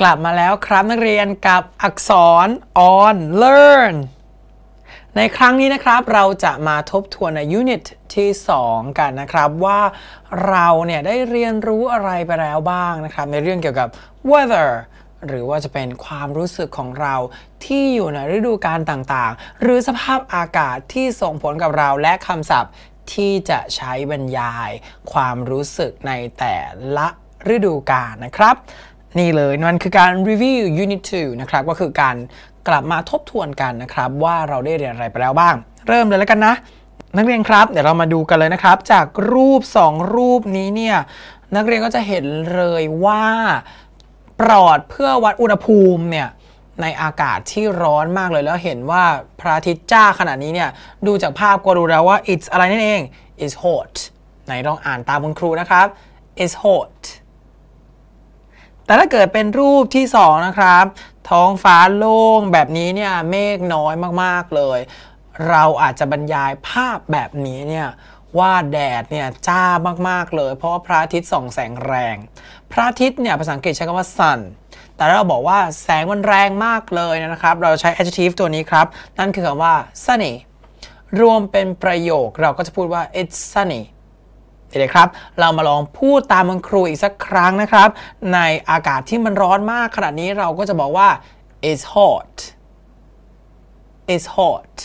กลับมาแล้วครับนักเรียนกับอักษร on learn ในครั้งนี้นะครับเราจะมาทบทวนในยูนิตที่ 2 กันนะครับ ว่าเราเนี่ยได้เรียนรู้อะไรไปแล้วบ้างนะครับ ในเรื่องเกี่ยวกับ weather หรือว่าจะเป็นความรู้สึกของเราที่อยู่ในฤดูกาลต่างๆ หรือสภาพอากาศที่ส่งผลกับเราและคำศัพท์ที่จะใช้บรรยาย ความรู้สึกในแต่ละฤดูกาลนะครับนี่เลยมันคือการ review unit 2นะครับก็คือการกลับมาทบทวนกันนะครับว่าเราได้เรียนอะไรไปแล้วบ้าง เริ่มเลยแล้วกันนะ นักเรียนครับเดี๋ยวเรามาดูกันเลยนะครับ จากรูป 2 รูปนี้เนี่ยนักเรียนก็จะเห็นเลยว่าปลอดเพื่อวัดอุณหภูมิเนี่ยในอากาศที่ร้อนมากเลยแล้วเห็นว่าพระอาทิตย์จ้าขนาดนี้เนี่ยดูจากภาพก็รู้แล้วว่า it's อะไรนั่นเอง it's hot ไหนลองอ่านตามคุณครูนะครับ it's hot แต่ถ้าเกิดเป็นรูปที่2นะครับท้องฟ้าโล่งแบบนี้เนี่ยเมฆน้อยมากๆเลย เราอาจจะบรรยายภาพแบบนี้เนี่ยว่าแดดเนี่ยจ้ามากๆเลยเพราะพระอาทิตย์ส่องแสงแรง พระอาทิตย์เนี่ยภาษาอังกฤษใช้คำว่า sun แต่เราบอกว่าแสงมันแรงมากเลยนะครับ เราใช้ adjective ตัวนี้ครับ นั่นคือคำว่า sunny รวมเป็นประโยคเราก็จะพูดว่า it's sunny เด๋ยวครับ เรามาลองพูดตามคัณครูอีกสักครั้งนะครับ ในอากาศที่มันร้อนมากขนาดนี้เราก็จะบอกว่า it's hot it's hot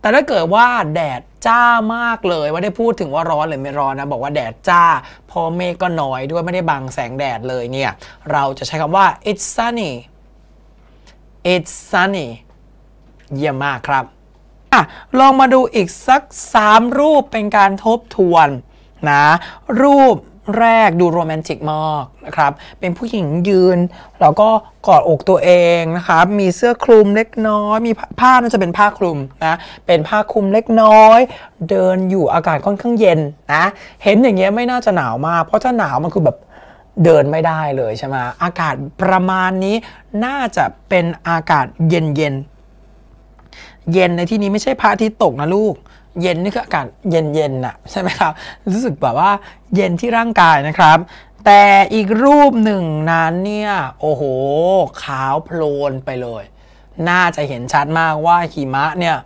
แต่ถ้าเกิดว่าแดดจ้ามากเลย ว่าได้พูดถึงว่าร้อนหรือไม่ร้อนนะ บอกว่าแดดจ้า พอเมฆก็น้อยด้วยไม่ได้บังแสงแดดเลยเนี่ยเราจะใช้คำว่า it's sunny it's sunny เยี่ยมมากครับอ่ะลองมาดูอีกสัก 3 รูปเป็นการทบทวนนะรูปแรกดูโรแมนติกมากนะครับเป็นผู้หญิงยืนแล้วก็กอดอกตัวเองนะครับมีเสื้อคลุมเล็กน้อยมีผ้าน่าจะเป็นผ้าคลุมนะเป็นผ้าคลุมเล็กน้อย เดินอยู่อากาศค่อนข้างเย็นนะเห็นอย่างเงี้ยไม่น่าจะหนาวมากเพราะถ้าหนาวมันคือแบบเดินไม่ได้เลยใช่ไหมอากาศประมาณนี้น่าจะเป็นอากาศเย็นเย็นเย็นในที่นี้ไม่ใช่พระอาทิตย์ตกนะลูก เย็นนี่คืออากาศเย็นเย็นน่ะใช่ไหมครับ รู้สึกแบบว่าเย็นที่ร่างกายนะครับ แต่อีกรูปหนึ่งนั้นเนี่ย โอ้โห ขาวโพลนไปเลย น่าจะเห็นชัดมากว่าหิมะเนี่ย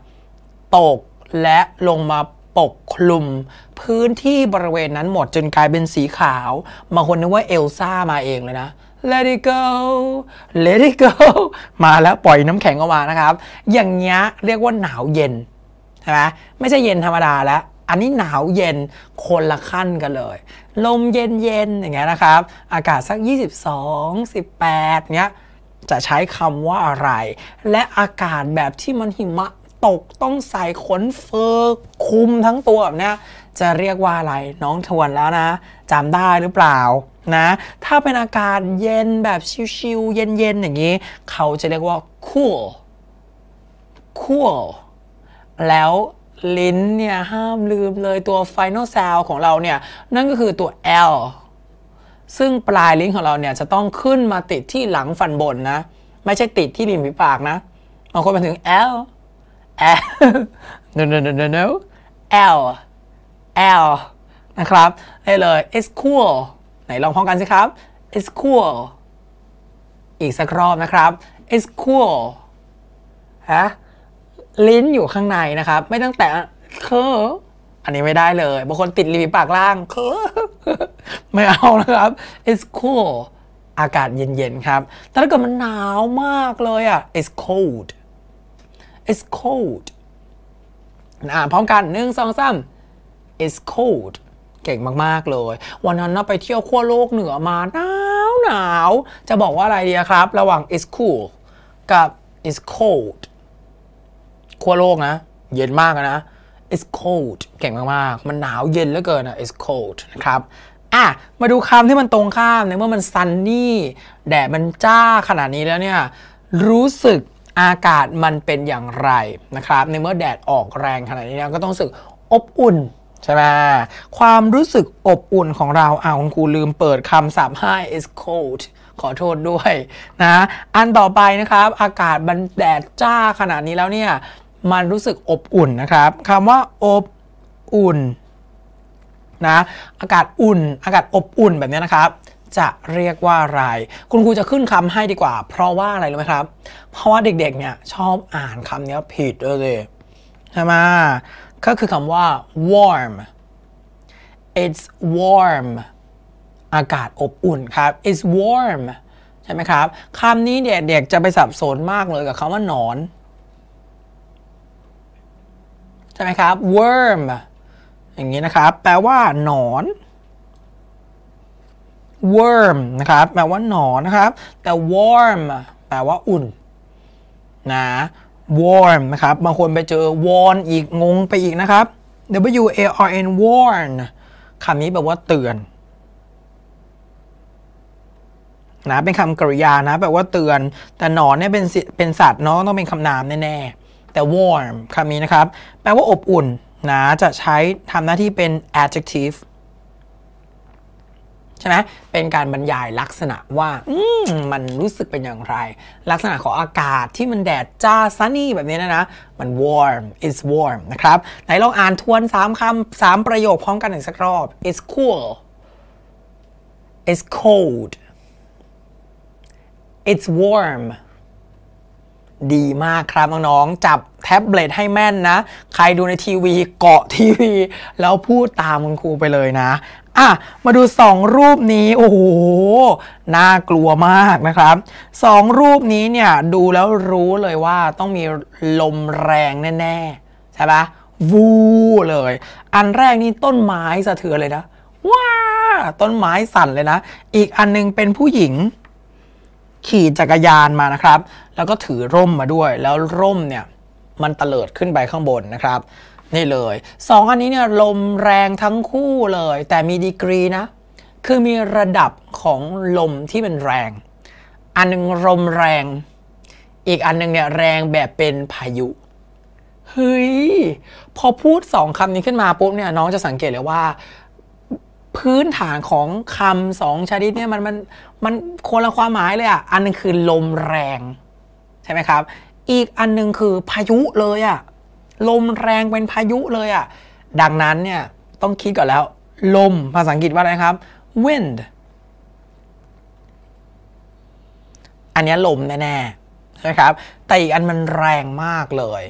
ตกและลงมาปกคลุม พื้นที่บริเวณนั้นหมดจนกลายเป็นสีขาวบางคนนึกว่าเอลซ่ามาเองเลยนะ let it go let it go มาแล้วปล่อยน้ำแข็งออกมานะครับ อย่างเงี้ยเรียกว่าหนาวเย็นใช่ไหมไม่ใช่เย็นธรรมดาแล้ว อันนี้หนาวเย็นคนละขั้นกันเลย ลมเย็นเย็นอย่างเงี้ยนะครับ อากาศสัก 22 18 เงี้ย จะใช้คำว่าอะไร และอากาศแบบที่มันหิมะตกต้องใส่ขนเฟอร์คุมทั้งตัวแบบเนี้ยจะเรียกว่าอะไร น้องทวนแล้วนะจำได้หรือเปล่านะถ้าเป็นอากาศเย็นแบบชิวๆ เย็นๆ อย่างนี้ เขาจะเรียกว่า cool cool แล้วลิ้นเนี่ย ห้ามลืมเลยตัว final sound ของเราเนี่ย นั่นก็คือตัว l ซึ่งปลายลิ้นของเราเนี่ย จะต้องขึ้นมาติดที่หลังฟันบนนะ ไม่ใช่ติดที่ริมฝีปากนะบางคนมาถึง l l no no no no no l L นะครับ ได้เลย it's cool ไหนลองพ้องกันสิครับ it's cool อีกสักรอบนะครับ it's cool ฮะลิ้นอยู่ข้างในนะครับ ไม่ตั้งแต่เคออันนี้ไม่ได้เลยบางคนติดริมปากล่างเคอไม่เอานะครับ it's cool อากาศเย็นๆ ครับ แต่ถ้าเกิดมันหนาวมากเลยอ่ะ it's cold it's cold นะพร้อมกันหนึ่งสองสาม is cold เก่งมาก ๆ เลย วันนั้นเราไปเที่ยวขั้วโลกเหนือมาหนาว หนาว จะบอกว่าอะไรดีครับ ระหว่าง is cool กับ is cold ขั้วโลกนะ เย็นมากนะ is cold เก่งมาก ๆ มันหนาวเย็นเหลือเกินนะ is cold นะครับ อ่ะ มาดูคำที่มันตรงข้าม ในเมื่อมัน sunny แดดมันจ้าขนาดนี้แล้วเนี่ย รู้สึกอากาศมันเป็นอย่างไร นะครับ ในเมื่อแดดออกแรงขนาดนี้ก็ต้องรู้สึกอบอุ่นใช่ไหมความรู้สึกอบอุ่นของเราอาคุณครูลืมเปิดคำสามห้า is cold ขอโทษด้วยนะอันต่อไปนะครับอากาศมันแดดจ้าขนาดนี้แล้วเนี่ยมันรู้สึกอบอุ่นนะครับคำว่าอบอุ่นนะอากาศอุ่นอากาศอบอุ่นแบบนี้นะครับ จะเรียกว่าอะไรคุณครูจะขึ้นคำให้ดีกว่าเพราะว่าอะไรรู้ไหมครับเพราะว่าเด็กๆเนี่ยชอบอ่านคำนี้ผิดเลยใช่ไหมก็คือคำว่า warm it's warm อากาศอบอุ่นครับ it's warm ใช่ไหมครับ คำนี้เนี่ยเด็กจะไปสับสนมากเลยกับคำว่าหนอน ใช่ไหมครับ worm อย่างนี้นะครับ แปลว่าหนอน worm นะครับแปลว่าหนอนนะครับแต่ warm แปลว่า อุ่นนะ warm นะครับบางคนไปเจอ warn อีกงงไปอีกนะครับ w a r n warn คำนี้แบบว่าเตือนนะเป็นคำกริยานะแบบว่าเตือน แต่หนอนเนี่ยเป็นเป็นสัตว์เนาะต้องเป็นคำนามแน่ๆแต่ warm คำนี้นะครับ แปลว่าอบอุ่นนะจะใช้ทำหน้าที่เป็น adjective ช่ไหมเป็นการบรรยายลักษณะว่าอืมันรู้สึกเป็นอย่างไร ลักษณะของอากาศที่มันแดด จ้า sunny แบบนี้นะนะ มัน warm it's warm นะครับไหนลองอ่านทวน 3 คำสามประโยคพร้อมกันอีกสักรอบ it's cool it's cold it's warm ดีมากครับน้อง ๆ จับแท็บเล็ตให้แม่นนะ ใครดูในทีวีเกาะทีวี แล้วพูดตามคุณครูไปเลยนะอ่ะ มาดูสองรูปนี้โอ้โห น่ากลัวมากนะครับสองรูปนี้เนี่ยดูแล้วรู้เลยว่าต้องมีลมแรงแน่ๆ ใช่ปะวูเลย อันแรกนี่ต้นไม้สะเทือนเลยนะ ว้าต้นไม้สั่นเลยนะ อีกอันนึงเป็นผู้หญิง ขี่จักรยานมานะครับ แล้วก็ถือร่มมาด้วย แล้วร่มเนี่ย มันเตลิดขึ้นไปข้างบนนะครับนี่เลย2อันนี้เนี่ยลมแรงทั้งคู่เลย แต่มีดีกรีนะ คือมีระดับของลมที่เป็นแรง อันนึงลมแรง อีกอันนึงเนี่ยแรงแบบเป็นพายุเฮ้ยพอพูดสองคำนี้ขึ้นมาปุ๊บเนี่ยน้องจะสังเกตเลยว่า พื้นฐานของคำสองชนิดเนี่ยมันมันมันคนละความหมายเลยอ่ะ อันนึงคือลมแรง ใช่ไหมครับอีกอันนึงคือพายุเลยอ่ะลมแรงเป็นพายุเลยอะ่ะ ดังนั้นเนี่ย ต้องคิดก่อนแล้วลมภาษาอังกฤษว่าอะไรครับ wind อันนี้ลมแน่ๆใหมครับ แต่อีกอันมันแรงมากเลย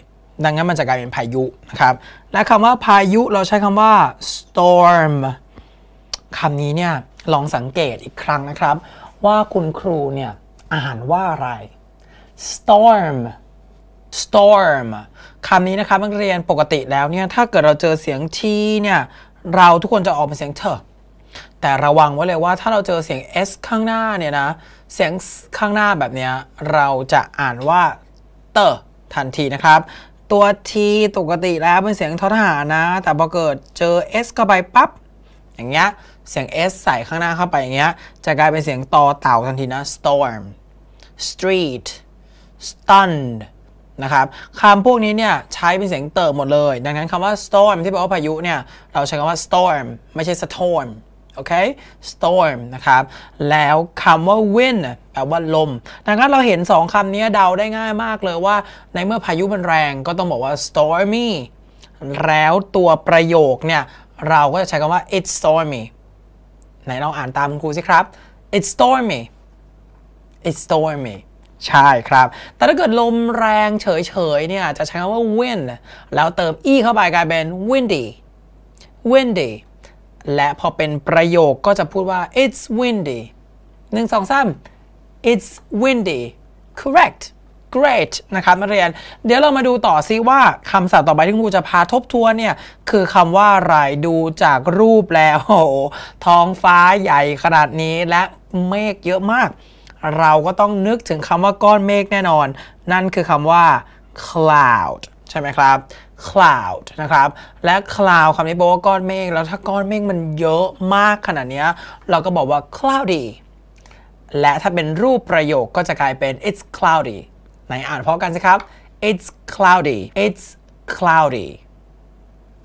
ดังนั้นมันจะกลายเป็นพายุนะครับ และคำว่าพายุเราใช้คำว่า storm คำนี้เนี่ย ลองสังเกตอีกครั้งนะครับ ว่าคุณครูเนี่ยอ่านว่าอะไร storm storm คำนี้นะครับนักเรียนปกติแล้วเนี่ยถ้าเกิดเราเจอเสียงทีเนี่ยเราทุกคนจะออกเป็นเสียงเถอแต่ระวังไว้เลยว่าถ้าเราเจอเสียง s ข้างหน้าเนี่ยนะเสียงข้างหน้าแบบนี้เราจะอ่านว่าเตอทันทีนะครับ ตัวทีปกติแล้วเป็นเสียงทอทหารนะแต่พอเกิดเจอ s เข้าไปปั๊บอย่างเงี้ยเสียง s ใส่ข้างหน้าเข้าไปอย่างเงี้ยจะกลายเป็นเสียงตอเต่าทันทีนะ storm street stunned นะครับคำพวกนี้เนี่ยใช้เป็นเสียงเติมหมดเลย ดังนั้นคำว่า storm ที่แปลว่าพายุเนี่ยเราใช้คำว่า storm ไม่ใช่ storm โอเค storm นะครับแล้วคำว่า wind แปลว่าลม ดังนั้นเราเห็น 2คำนี้เดาได้ง่ายมากเลยว่า ในเมื่อพายุมันแรงก็ต้องบอกว่า stormy แล้วตัวประโยคเนี่ยเราก็จะใช้คำว่า it's stormy ไหนลองอ่านตามครูสิครับ it's stormy it's stormy ใช่ครับ แต่ถ้าเกิดลมแรงเฉยๆ เนี่ย จะใช้คำว่า wind แล้วเติม e เข้าไปกลายเป็น windy windy และพอเป็นประโยคก็จะพูดว่า it's windy 1 2 3 it's windy correct great นะครับนักเรียน เดี๋ยวเรามาดูต่อซิว่าคำศัพท์ต่อไปที่ครูจะพาทบทวนเนี่ย คือคำว่าอะไร ดูจากรูปแล้วท้องฟ้าใหญ่ขนาดนี้และเมฆเยอะมากเราก็ต้องนึกถึงคำว่าก้อนเมฆแน่นอน นั่นคือคำว่า cloud ใช่ไหมครับ cloud นะครับ และ cloud คำนี้แปลว่าก้อนเมฆ แล้วถ้าก้อนเมฆมันเยอะมากขนาดนี้ เราก็บอกว่า cloudy และถ้าเป็นรูปประโยคก็จะกลายเป็น it's cloudy ไหนอ่านพร้อมกันสิครับ it's cloudy it's cloudy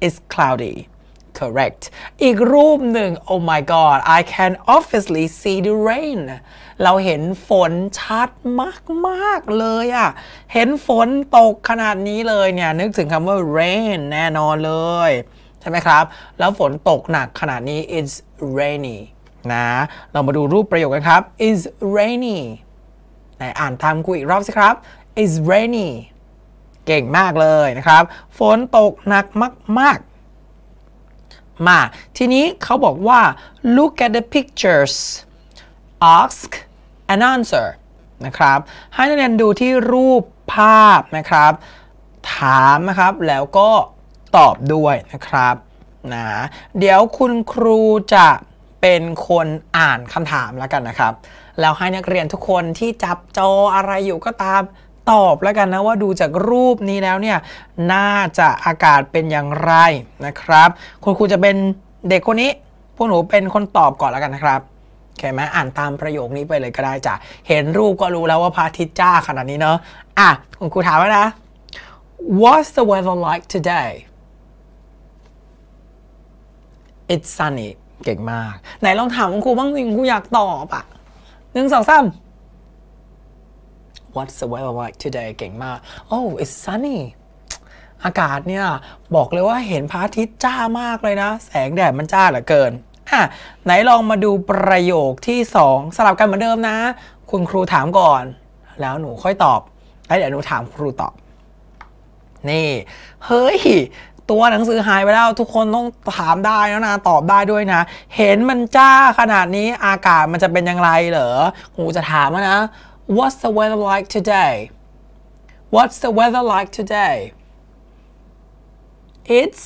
it's cloudy correct อีกรูปหนึ่ง oh my god I can obviously see the rain เราเห็นฝนชัดมากๆเลยอะ่ะ เห็นฝนตกขนาดนี้เลยเนี่ย นึกถึงคำว่า rain แน่นอนเลย ใช่ไหมครับ แล้วฝนตกหนักขนาดนี้ it's rainy นะ เรามาดูรูปประโยคกันครับ it's rainy ไหนอ่านตามกูอีกรอบสิครับ it's rainy เก่งมากเลยนะครับ ฝนตกหนักมากๆ มา ทีนี้เขาบอกว่า look at the pictures ask an answer นะครับ ให้นักเรียนดูที่รูปภาพนะครับ ถามนะครับแล้วก็ตอบด้วยนะครับนะเดี๋ยวคุณครูจะเป็นคนอ่านคำถามแล้วกันนะครับแล้วให้นักเรียนทุกคนที่จับจออะไรอยู่ก็ตามตอบแล้วกันนะว่าดูจากรูปนี้แล้วเนี่ยน่าจะอากาศเป็นอย่างไรนะครับ คุณครูจะเป็นเด็กคนนี้พวกหนูเป็นคนตอบก่อนแล้วกันนะครับใช่ไหมอ่านตามประโยคนี้ไปเลยก็ได้จ้ะ เห็นรูปก็รู้แล้วว่าพระอาทิตย์จ้าขนาดนี้เนาะอ่ะ คุณครูถามว่านะ What's the weather like today It's sunny เก่งมาก ไหนลองถามคุณครูบ้างสิคุณครูอยากตอบอ่ะหนึ่งสองสาม What's the weather like today เก่งมาก Oh it's sunny อากาศเนี่ย บอกเลยว่าเห็นพระอาทิตย์จ้ามากเลยนะ แสงแดดมันจ้าเหลือเกินอะไหนลองมาดูประโยคที่ 2สลับกันเหมือนเดิมนะ คุณครูถามก่อนแล้วหนูค่อยตอบแล้วเดี๋ยวหนูถามครูตอบ นี่ เฮ้ย ตัวหนังสือหายไปแล้วทุกคนต้องถามได้แล้วนะ ตอบได้ด้วยนะ เห็นมันจ้าขนาดนี้อากาศมันจะเป็นอย่างไรเหรอหนูจะถามนะ What's the weather like today What's the weather like today It's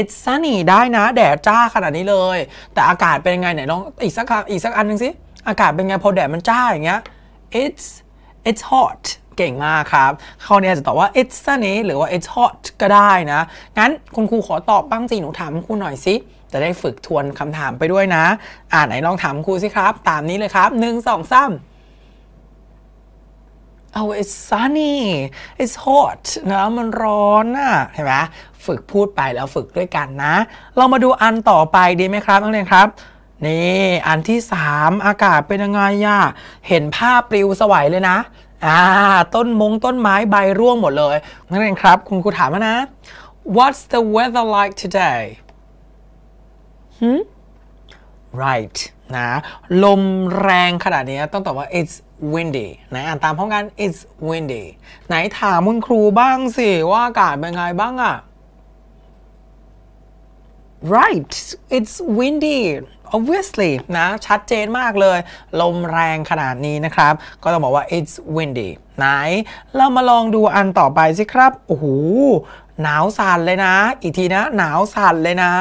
it's sunny ได้นะ แดดจ้าขนาดนี้เลย แต่อากาศเป็นยังไงไหนลองอีกสักครั้งอีกสักอันหนึ่งสิ อากาศเป็นไง พอแดดมันจ้าอย่างเงี้ย it's it's hot เก่งมากครับ ข้อนี้จะตอบว่า it's sunny หรือว่า it's hot ก็ได้นะ งั้นคุณครูขอตอบบ้างสิหนูถามคุณหน่อยสิ จะได้ฝึกทวนคำถามไปด้วยนะอ่าไหนลองถามครูสิครับ ตามนี้เลยครับ 1 2 3อ้ it's sunny it's hot นะมันร้อนน่ะเห็นไหมฝึกพูดไปแล้วฝึกด้วยกันนะ เรามาดูอันต่อไปดีไหมครับนักเรียนครับ นี่ อันที่ 3 อากาศเป็นยังไงย่าเห็นภาพปลิวสวัยเลยนะอ่าต้นมงต้นไม้ใบร่วงหมดเลยนักเรียนครับคุณครูถามนะ What's the weather like today hmm? right นะลมแรงขนาดนี้ต้องตอบว่า it's windy ไหนอ่านตามพร้อมกัน it's windy ไหนถามคุณครูบ้างสิ ว่าอากาศเป็นไงบ้างอะ right it's windy obviously นะ ชัดเจนมากเลย ลมแรงขนาดนี้นะครับ ก็ต้องบอกว่า it's windy ไหน เรามาลองดูอันต่อไปสิครับ โอ้โห หนาวสั่นเลยนะ อีกทีนะ หนาวสั่นเลยนะ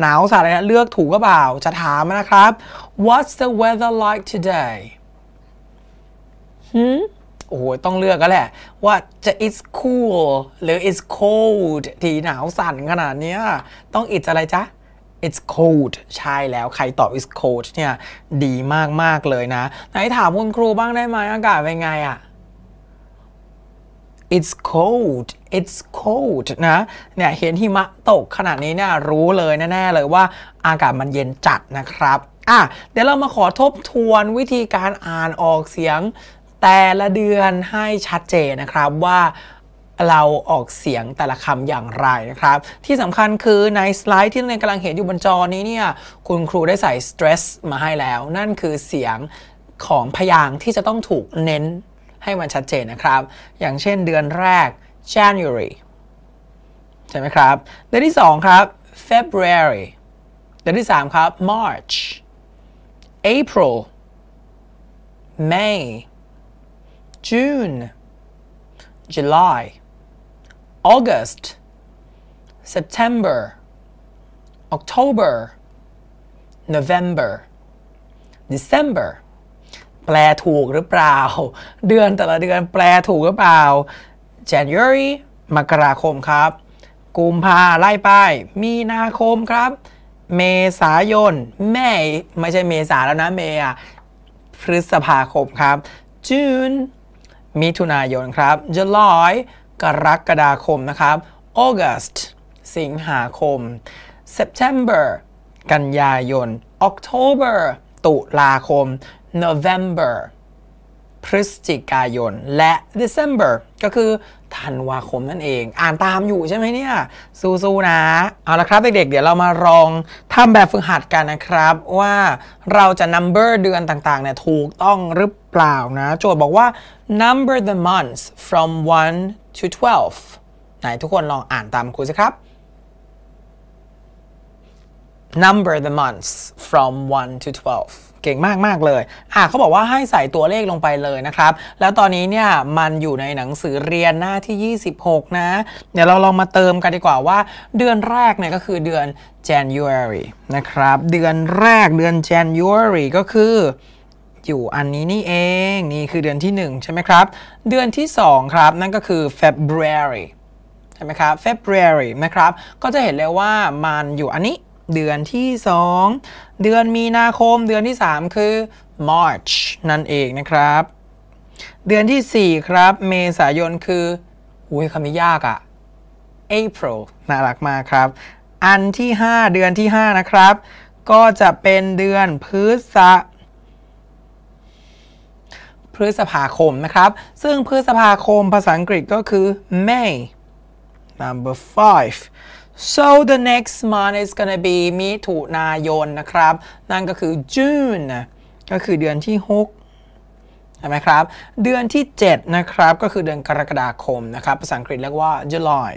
หนาวสั่นเลยนะเลือกถูกก็เปล่าจะถามนะครับ what's the weather like today โอ้โหต้องเลือกก็แหละ ว่าจะ it's cool หรือ it's cold ที่หนาวสั่นขนาดนี้ต้อง it's อะไรจ๊ะ it's cold ใช่แล้วใครตอบ it's cold เนี่ย ดีมากมากเลยนะ ไหนถามคุณครูบ้างได้ไหมอากาศเป็นไงอ่ะ it's cold it's cold นะ เนี่ย เห็นหิมะตกขนาดนี้เนี่ยรู้เลยแน่ ๆ เลยว่า อากาศมันเย็นจัดนะครับอ่ะเดี๋ยวเรามาขอทบทวนวิธีการอ่านออกเสียงแต่ละเดือนให้ชัดเจนนะครับว่าเราออกเสียงแต่ละคำอย่างไรนะครับ ที่สำคัญคือในสไลด์ที่นักเรียนกำลังเห็นอยู่บนจอนี้เนี่ยคุณครูได้ใส่ stress มาให้แล้ว นั่นคือเสียงของพยางค์ที่จะต้องถูกเน้นให้มันชัดเจนนะครับ อย่างเช่นเดือนแรก January ใช่ไหมครับเดือนที่2ครับ February เดือนที่3ครับ March April May June, July, August, September, October, November, December แปลถูกหรือเปล่า เดือนแต่ละเดือนแปลถูกหรือเปล่า January มกราคมครับ กุมภาไล่ไป มีนาคมครับ เมษายนแม่ไม่ใช่เมษาแล้วนะเมอ่ะพฤษภาคมครับ June มิถุนายนครับ July กรกฎาคมนะครับ August สิงหาคม September กันยายน October ตุลาคม November พฤศจิกายนและ December ก็คือธันวาคมนั่นเอง อ่านตามอยู่ใช่ไหมเนี่ยสู้ๆนะ เอาละครับเด็กๆเดี๋ยวเรามาลองทำแบบฝึกหัดกันนะครับว่าเราจะ number เดือนต่างๆเนี่ยถูกต้องหรือเปล่านะ โจทย์บอกว่า number the months from 1 to 12 ไหนทุกคนลองอ่านตามครูสิครับ number the months from 1 to 12เก่งมากมากเลยอ่ะเขาบอกว่าให้ใส่ตัวเลขลงไปเลยนะครับ แล้วตอนนี้เนี่ยมันอยู่ในหนังสือเรียนหน้าที่ 26นะ เดี๋ยวเราลองมาเติมกันดีกว่าว่า เดือนแรกเนี่ยก็คือเดือน January นะครับ เดือนแรกเดือน January ก็คืออยู่อันนี้นี่เอง นี่คือเดือนที่1ใช่ไหมครับ เดือนที่2ครับนั่นก็คือ February ใช่ไหมครับ February นะครับ ก็จะเห็นเลยว่ามันอยู่อันนี้เดือนที่ 2 เดือนมีนาคม เดือนที่ 3 คือ March นั่นเองนะครับ เดือนที่4ครับ เมษายนคืออุ้ยคำนี้ยากอะ April น่ารักมากครับ อันที่ 5 เดือนที่ 5 นะครับ ก็จะเป็นเดือนพฤษพฤษภาคมนะครับ ซึ่งพฤษภาคมภาษาอังกฤษก็คือ May number five So the next month is gonna be มิถุนายนนะครับ นั่นก็คือ June ก็คือเดือนที่6ใช่ไหมครับ เดือนที่7นะครับก็คือเดือนกรกฎาคมนะครับ ภาษาอังกฤษเรียกว่า July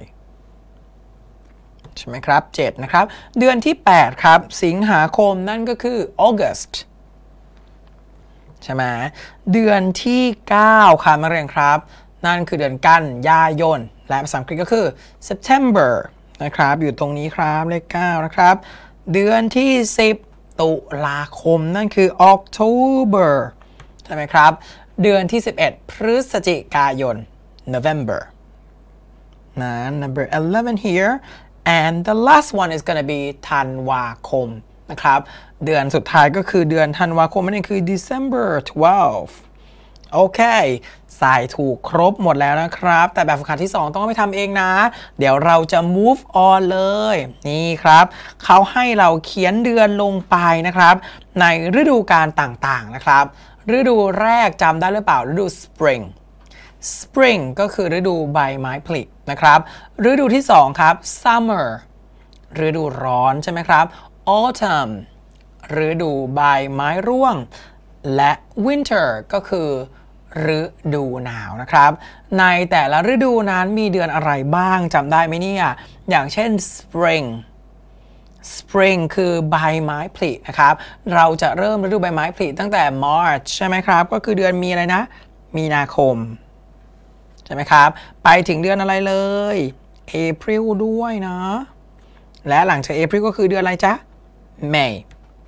ใช่ไหมครับ 7 นะครับ เดือนที่8ครับสิงหาคมนั่นก็คือ August ใช่ไหมเดือนที่ 9ครับมาเรียนครับ นั่นคือเดือนกันยายน และภาษาอังกฤษก็คือ September นะครับอยู่ตรงนี้ครับเลข 9 นะครับ เดือนที่ 10 ตุลาคมนั่นคือ October ใช่ไหมครับ เดือนที่ 11 พฤศจิกายน November นะ number 11 here and the last one is gonna be ธันวาคม นะครับ เดือนสุดท้ายก็คือเดือนธันวาคม นั่นคือ December 12โอเคสายถูกครบหมดแล้วนะครับ แต่แบบฝึกหัดที่ 2 ต้องไปทำเองนะ เดี๋ยวเราจะ move on เลย นี่ครับ เขาให้เราเขียนเดือนลงไปนะครับ ในฤดูการต่างๆ นะครับ ฤดูแรกจำได้หรือเปล่า ฤดู spring spring ก็คือฤดูใบไม้ผลินะครับ ฤดูที่ 2 ครับ summer ฤดูร้อนใช่ไหมครับ autumn ฤดูใบไม้ร่วง และ winter ก็คือฤดูหนาวนะครับ ในแต่ละฤดูนั้นมีเดือนอะไรบ้างจำได้ไหมเนี่ย อย่างเช่น spring spring คือใบไม้ผลินะครับ เราจะเริ่มฤดูใบไม้ผลิตั้งแต่ March ใช่ไหมครับ ก็คือเดือนมีอะไรนะ มีนาคม ใช่ไหมครับ ไปถึงเดือนอะไรเลย April ด้วยนะ และหลังจาก April ก็คือเดือนอะไรจ๊ะ May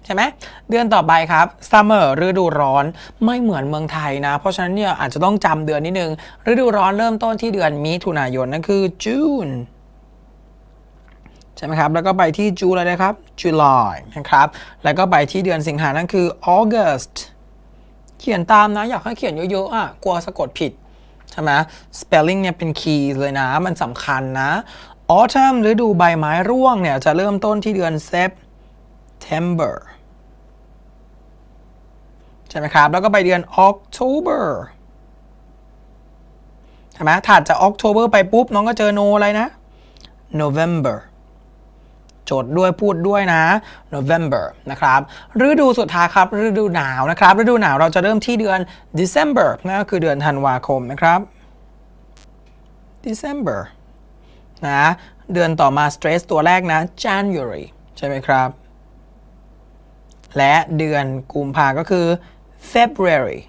ใช่ไหมเดือนต่อไปครับ summer ฤดูร้อนไม่เหมือนเมืองไทยนะ เพราะฉะนั้นเนี่ยอาจจะต้องจำเดือนนิดนึงฤดูร้อนเริ่มต้นที่เดือนมิถุนายน นั่นคือ June ใช่ไหมครับ แล้วก็ไปที่ j u เลยนะครับูล l y นะครับแล้วก็ไปที่เดือนสิงหานั่นคือ August เขียนตามนะ อยากให้เขียนเยอะๆอ่ะกลัวสะกดผิดใช่ไหม spelling เนี่ยเป็นคีย์เลยนะ มันสำคัญนะ autumn ฤดูใบไม้ร่วงเนี่ยจะเริ่มต้นที่เดือน September ใช่ไหมครับ แล้วก็ไปเดือน October ใช่ไหมถัดจาก October ไปปุ๊บ น้องก็เจอ no อะไรนะ November โจทย์ด้วยพูดด้วยนะ November นะครับ ฤดูสุดท้ายครับฤดูหนาวนะครับฤดูหนาวเราจะเริ่มที่เดือน December นั่นก็คือเดือนธันวาคมนะครับ December นะ เดือนต่อมา stress ตัวแรกนะ January ใช่ไหมครับ และเดือนกุมภาก็คือ February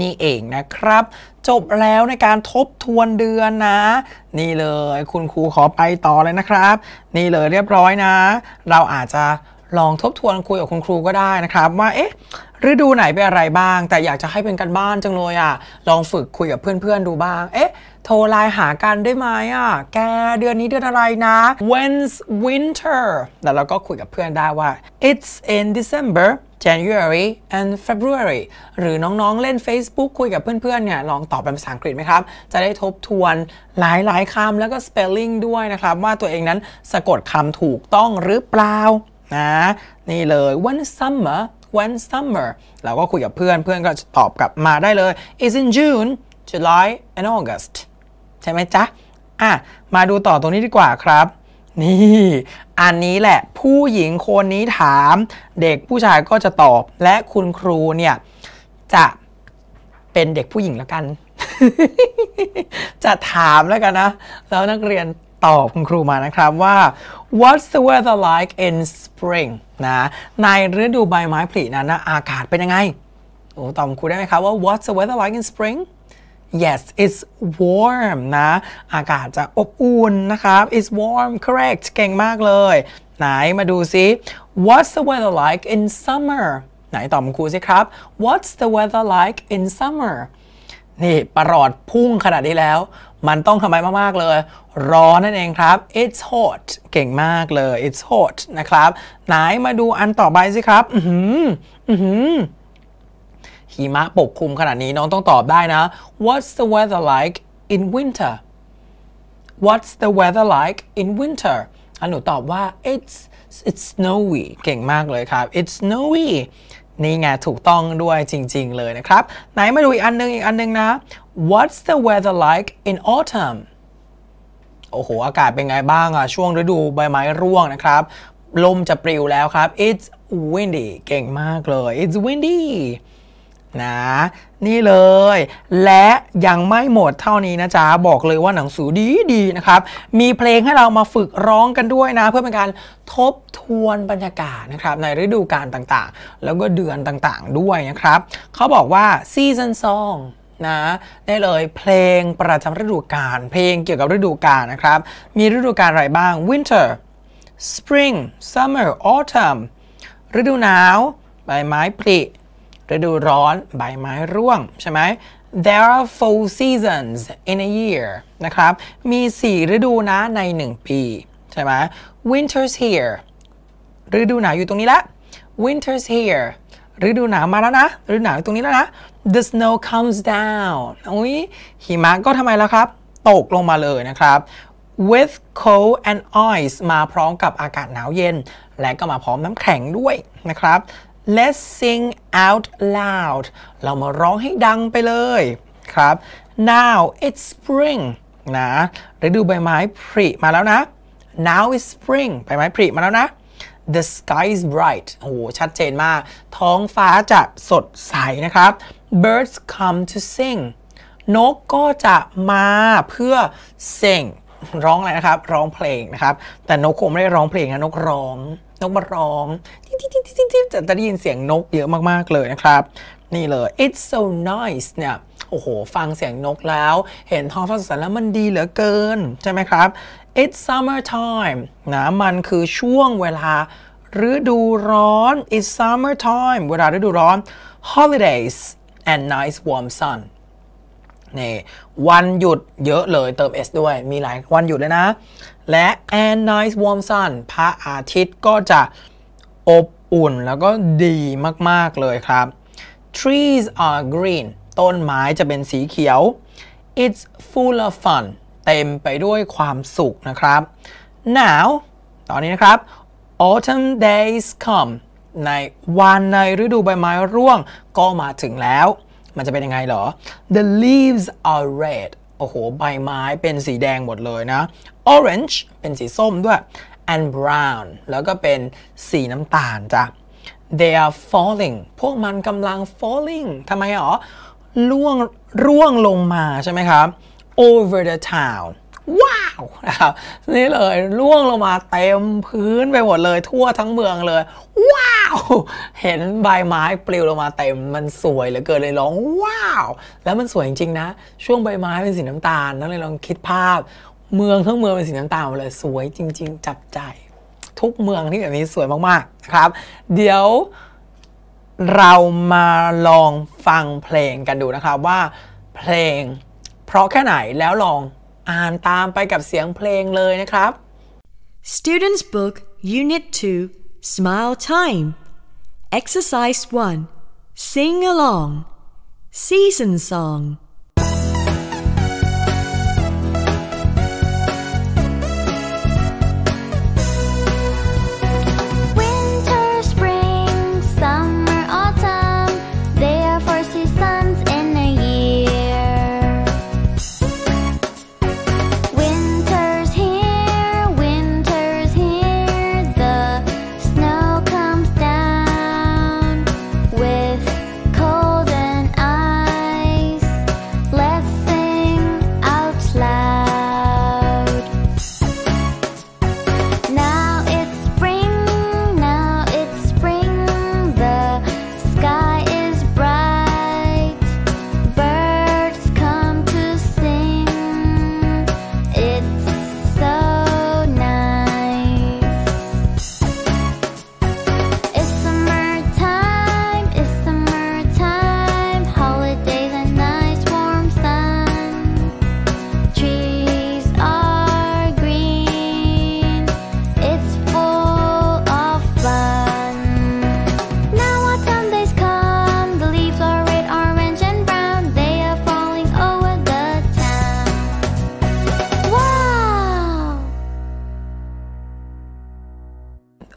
นี่เองนะครับ จบแล้วในการทบทวนเดือนนะ นี่เลยคุณครูขอไปต่อเลยนะครับ นี่เลยเรียบร้อยนะ เราอาจจะลองทบทวนคุยกับคุณครูก็ได้นะครับว่า เอ๊ะฤดูไหนเป็นอะไรบ้าง แต่อยากจะให้เป็นกันบ้านจังเลยอ่ะ ลองฝึกคุยกับเพื่อนๆดูบ้างเอ๊ะ โทรไลน์หากันได้ไหมอ่ะ แกเดือนนี้เดือนอะไรนะ when's winter แล้วเราก็คุยกับเพื่อนได้ว่า it's in December January and February หรือน้องๆเล่น Facebook คุยกับเพื่อนๆเนี่ย ลองตอบเป็นภาษาอังกฤษไหมครับ จะได้ทบทวนหลายๆคำแล้วก็ spelling ด้วยนะครับ ว่าตัวเองนั้นสะกดคำถูกต้องหรือเปล่านะนี่เลย w h e summer when summer เราก็คุยกับเพื่อน เพื่อนก็ตอบกลับมาได้เลย is in June July and August ใช่ไหมจ๊ะ อ่ะ มาดูต่อตรงนี้ดีกว่าครับ นี่ อันนี้แหละผู้หญิงคนนี้ถาม เด็กผู้ชายก็จะตอบและคุณครูเนี่ย จะเป็นเด็กผู้หญิงแล้วกัน จะถามแล้วกันนะ แล้วนักเรียนตอบคุณครูมานะครับว่า what's the weather like in spring นะในฤดูใบไม้ผลินั้นนะอากาศเป็นยังไงโอ้ตอบคุณได้ไหมครับว่า what's the weather like in spring yes it's warm นะอากาศจะอบอุ่นนะครับ it's warm correct เก่งมากเลยไหนมาดูซิ what's the weather like in summer ไหนตอบคุณสิครับ what's the weather like in summer นี่ประหลอดพุ่งขนาดนี้แล้วมันต้องทำไมมาก ๆ เลยร้อนนั่นเองครับ it's hot เก่งมากเลย it's hot นะครับ ไหนมาดูอันต่อไปสิครับ อือหือือหิมะปกคลุมขนาดนี้น้องต้องตอบได้นะ what's the weather like in winter what's the weather like in winter อันหนูตอบว่า it's it's snowy เก่งมากเลยครับ it's snowy นี่ไง ถูกต้องด้วยจริงๆเลยนะครับ ไหนมาดูอีกอันนึงอีกอันนึงนะ What's the weather like in autumn โอ้โห อากาศเป็นไงบ้างอะช่วงฤดูใบไม้ร่วงนะครับ ลมจะปลิวแล้วครับ It's windy เก่งมากเลย It's windy นะนี่เลย และยังไม่หมดเท่านี้นะจ๊ะ บอกเลยว่าหนังสือดีดีนะครับ มีเพลงให้เรามาฝึกร้องกันด้วยนะ เพื่อเป็นการทบทวนบรรยากาศนะครับในฤดูกาลต่างๆ แล้วก็เดือนต่างๆด้วยนะครับ เขาบอกว่า season song นะได้เลยเพลงประจำฤดูกาลเพลงเกี่ยวกับฤดูกาลนะครับ มีฤดูกาลอะไรบ้าง winter spring summer autumn ฤดูหนาว ใบไม้ผลิฤดูร้อนใบไม้ร่วงใช่ไหม There are four seasons in a year นะครับ มี 4 ฤดูนะใน1ปีใช่ไหม Winter's here ฤดูหนาวอยู่ตรงนี้แล้ว Winter's here ฤดูหนาวมาแล้วนะฤดูหนาวอยู่ตรงนี้แล้วนะ The snow comes down อุ้ยหิมะก็ทำไมแล้วครับ ตกลงมาเลยนะครับ with cold and ice มาพร้อมกับอากาศหนาวเย็น และก็มาพร้อมน้ำแข็งด้วยนะครับ let's sing out loud เรามาร้องให้ดังไปเลยครับ now it's spring นะ ฤดูใบไม้ผลิมาแล้วนะ now is t spring ใบไม้ผลิมาแล้วนะ the sky is bright โอ้ชัดเจนมาก ท้องฟ้าจะสดใสนะครับ birds come to sing นกก็จะมาเพื่อ sing ร้องอะไรนะครับ ร้องเพลงนะครับ แต่นกคงไม่ได้ร้องเพลงนะนกร้อง นกมาร้องจะได้ยินเสียงนกเยอะมากๆเลยนะครับ นี่เลย it's so nice เนี่ย โอ้โห ฟังเสียงนกแล้ว เห็นท้องฟ้าสดใสแล้วมันดีเหลือเกิน ใช่ไหมครับ it's summer time นะมันคือช่วงเวลาฤดูร้อน it's summer time เวลาฤดูร้อน holidays and nice warm sun นี่วันหยุดเยอะเลยเติม S ด้วยมีหลายวันหยุดเลยนะ และ and nice warm sun พระอาทิตย์ก็จะอบอุ่นแล้วก็ดีมากๆ เลยครับ trees are green ต้นไม้จะเป็นสีเขียว it's full of fun เต็มไปด้วยความสุขนะครับ now ตอนนี้นะครับ autumn days come ในวันในฤดูใบไม้ร่วงก็มาถึงแล้วมันจะเป็นยังไงเหรอ the leaves are red โอ้โหใบไม้เป็นสีแดงหมดเลยนะ orange เป็นสีส้มด้วย and brown แล้วก็เป็นสีน้ำตาลจ้ะ they are falling พวกมันกำลัง falling ทำไมหรอล่วงร่วงลงมาใช่ไหมครับ over the town ว้าวนะครับนี่เลยล่วงลงมาเต็มพื้นไปหมดเลยทั่วทั้งเมืองเลย ว้าว เห็นใบไม้ปลิวลงมาเต็ม มันสวยเหลือเกินเลยร้อง ว้าว แล้วมันสวยจริง ๆ นะ ช่วงใบไม้เป็นสีน้ำตาล นั่นเลยลองคิดภาพ เมืองทั้งเมืองเป็นสีน้ำตาลเลยสวยจริง ๆ จับใจ ทุกเมืองที่แบบนี้สวยมากๆนะครับ เดี๋ยวเรามาลองฟังเพลงกันดูนะครับว่า เพลงเพราะแค่ไหนแล้วลองอ่านตามไปกับเสียงเพลงเลยนะครับ Students Book Unit 2 Smile Time Exercise 1 Sing Along Season Song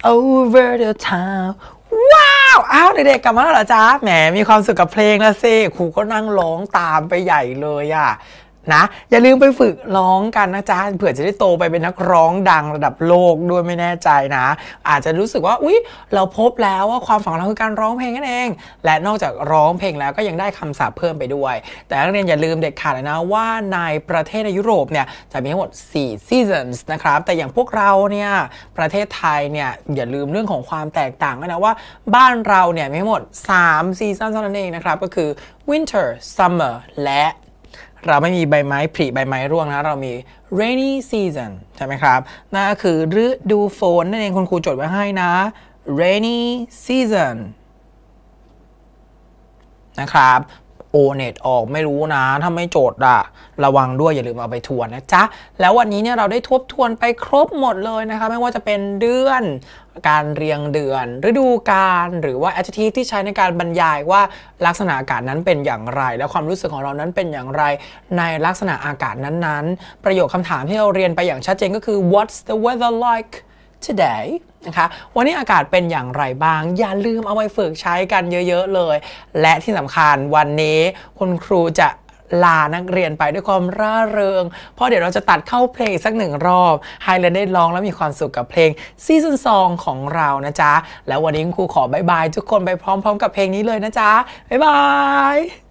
over the town ว้าวอ้าวเด็กๆกลับมาแล้วเหรอจ๊ะ แหมมีความสุขกับเพลงแล้วสิครูก็นั่งร้องตามไปใหญ่เลยอะ่ะนะอย่าลืมไปฝึกร้องกันนะจ๊ะเผื่อจะได้โตไปเป็นนักร้องดังระดับโลกด้วยไม่แน่ใจนะ อาจจะรู้สึกว่าอุ๊ยเราพบแล้วว่าความฝันเราคือการร้องเพลงนั่นเอง และนอกจากร้องเพลงแล้วก็ยังได้คำศัพท์เพิ่มไปด้วย แต่นักเรียนอย่าลืมเด็ดขาดนะว่าในประเทศในยุโรปเนี่ยจะมีทั้งหมด 4 seasons นะครับแต่อย่างพวกเราเนี่ยประเทศไทยเนี่ยอย่าลืมเรื่องของความแตกต่างนะว่าบ้านเราเนี่ยมีทั้งหมด3 seasons เท่านั้นเองนะครับ ก็คือ winter summer และเราไม่มีใบไม้ผลิใบไม้ร่วงนะ เรามี rainy season ใช่ไหมครับนั่นก็คือฤดูฝนนั่นเองคุณครูจดไว้ให้นะ rainy season นะครับโอเน็ตออกไม่รู้นะ ถ้าไม่โจทย์อะระวังด้วยอย่าลืมเอาไปทวนนะจ๊ะ แล้ววันนี้เนี่ยเราได้ทบทวนไปครบหมดเลยนะคะไม่ว่าจะเป็นเดือน การเรียงเดือน ฤดูกาลหรือว่า adjective ที่ใช้ในการบรรยายว่าลักษณะอากาศนั้นเป็นอย่างไร และความรู้สึกของเรานั้นเป็นอย่างไรในลักษณะอากาศนั้นๆ ประโยคคำถามที่เราเรียนไปอย่างชัดเจนก็คือ what's the weather like today นะคะวันนี้อากาศเป็นอย่างไรบ้าง อย่าลืมเอาไปฝึกใช้กันเยอะ ๆ เลย และที่สำคัญวันนี้ คุณครูจะลานักเรียนไปด้วยความร่าเริง เพราะเดี๋ยวเราจะตัดเข้าเพลงสักหนึ่งรอบ ให้เราได้ร้องและมีความสุขกับเพลงซีซั่นซองของเรานะจ๊ะ แล้ววันนี้ครูขอบายบายทุกคนไปพร้อมๆ กับเพลงนี้เลยนะจ๊ะ บ๊ายบาย